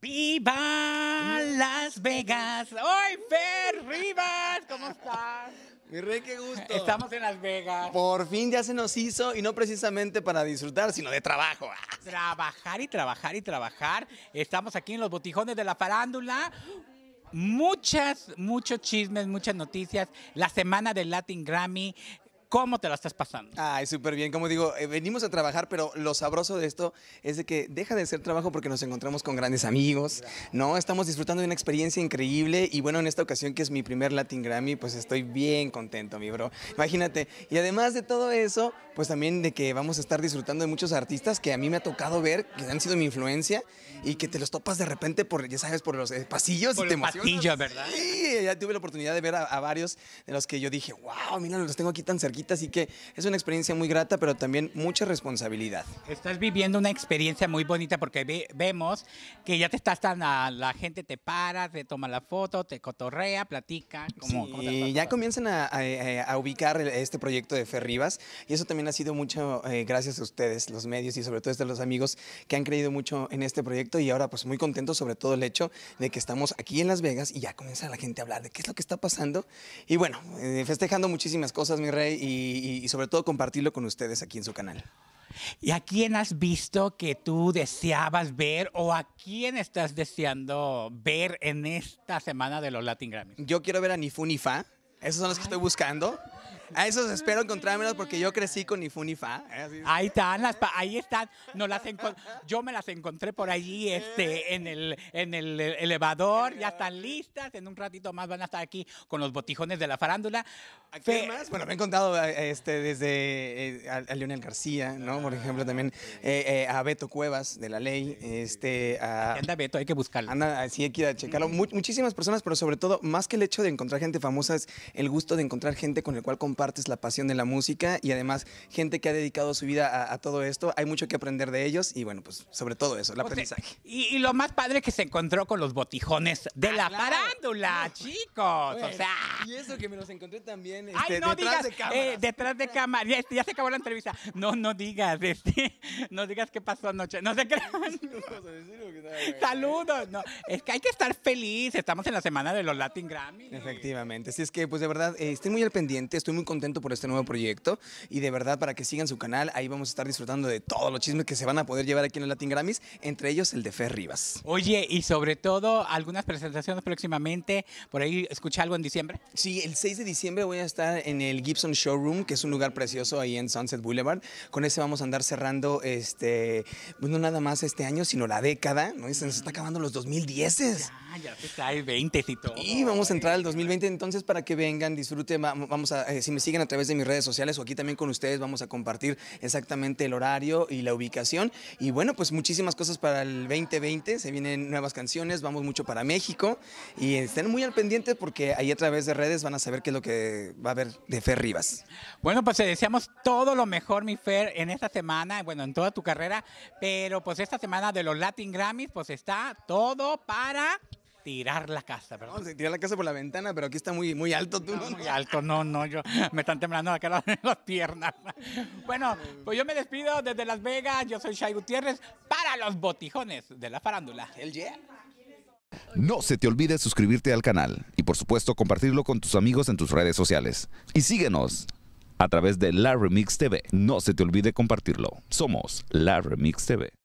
¡Viva Las Vegas! ¡Ay, Fer Rivas! ¿Cómo estás? Mi rey, qué gusto. Estamos en Las Vegas. Por fin ya se nos hizo y no precisamente para disfrutar, sino de trabajo. Trabajar y trabajar y trabajar. Estamos aquí en los botijones de la farándula. Muchas, muchos chismes, muchas noticias. La semana del Latin Grammy, cómo te la estás pasando. Ay, súper bien. Como digo, eh, venimos a trabajar, pero lo sabroso de esto es de que deja de ser trabajo porque nos encontramos con grandes amigos, ¿no? Estamos disfrutando de una experiencia increíble y bueno, en esta ocasión que es mi primer Latin Grammy, pues estoy bien contento, mi bro. Imagínate. Y además de todo eso, pues también de que vamos a estar disfrutando de muchos artistas que a mí me ha tocado ver, que han sido mi influencia y que te los topas de repente por, ya sabes, por los eh, pasillos por y te ¿verdad? Sí, ya tuve la oportunidad de ver a, varios de los que yo dije, wow, mira, los tengo aquí tan cerca así que es una experiencia muy grata, pero también mucha responsabilidad. Estás viviendo una experiencia muy bonita porque vemos que ya te estás tan ah, la gente te para, te toma la foto, te cotorrea, platica. Como, sí, ya comienzan a, eh, ubicar este proyecto de Ferribas y eso también ha sido mucho eh, gracias a ustedes, los medios y sobre todo a los amigos que han creído mucho en este proyecto y ahora pues muy contentos sobre todo el hecho de que estamos aquí en Las Vegas y ya comienza la gente a hablar de qué es lo que está pasando y bueno, eh, festejando muchísimas cosas mi rey y, sobre todo compartirlo con ustedes aquí en su canal. ¿Y a quién has visto que tú deseabas ver o a quién estás deseando ver en esta semana de los Latin Grammys? Yo quiero ver a Ni Fu Ni Fa. Esos son los que estoy buscando. A esos espero encontrármelos porque yo crecí con ni fu ni fa. Ahí están, las ahí están. No las yo me las encontré por allí este, en, el, en el elevador. Ya están listas. En un ratito más van a estar aquí con los botijones de la farándula. ¿Qué más? Bueno, me han contado eh, este, desde eh, a, Leonel García, ¿no? Por ejemplo, también eh, a Beto Cuevas de La Ley. Este, anda Beto, hay que buscarlo. Anda, así hay que ir a checarlo. muchísimas personas, pero sobre todo, más que el hecho de encontrar gente famosa, es el gusto de encontrar gente con el cual compartir es la pasión de la música y además gente que ha dedicado su vida a, todo esto. Hay mucho que aprender de ellos y bueno, pues sobre todo eso, el aprendizaje. y, lo más padre que se encontró con los botijones de ah, la parándula, chicos. o sea. Y eso que me los encontré también este, eh, detrás de cámara. detrás de cámara. Ya, se acabó la entrevista. No, no digas, este, no digas qué pasó anoche. No se crean. Saludos. No, es que hay que estar feliz. Estamos en la semana de los Latin Grammy. Efectivamente. Así es que, pues de verdad, eh, estoy muy al pendiente, estoy muy contento por este nuevo proyecto y de verdad para que sigan su canal, ahí vamos a estar disfrutando de todos los chismes que se van a poder llevar aquí en el Latin Grammys, entre ellos el de Fer Rivas. Oye, y sobre todo algunas presentaciones próximamente, por ahí escucha algo en diciembre. Sí, el 6 de diciembre voy a estar en el Gibson Showroom, que es un lugar precioso ahí en Sunset Boulevard. Con ese vamos a andar cerrando este, pues, no nada más este año, sino la década, ¿no? se nos está acabando los 2010. Ya, ya está el 20 y Y vamos a entrar al 2020, entonces para que vengan, disfruten, vamos a, decir eh, siguen a través de mis redes sociales o aquí también con ustedes vamos a compartir exactamente el horario y la ubicación. Y bueno, pues muchísimas cosas para el 2020, se vienen nuevas canciones, vamos mucho para México y estén muy al pendiente porque ahí a través de redes van a saber qué es lo que va a haber de Fer Rivas. Bueno, pues te deseamos todo lo mejor, mi Fer, en esta semana, bueno, en toda tu carrera, pero pues esta semana de los Latin Grammys, pues está todo para tirar la casa, perdón. tirar la casa por la ventana, pero aquí está muy, muy alto tú. Muy alto, no, no, yo me están temblando acá las, las piernas. Bueno, pues yo me despido desde Las Vegas, yo soy Shai Gutiérrez para los botijones de la farándula. El yeah. No se te olvide suscribirte al canal y por supuesto compartirlo con tus amigos en tus redes sociales. Y síguenos a través de La Remix TV. No se te olvide compartirlo. Somos La Remix TV.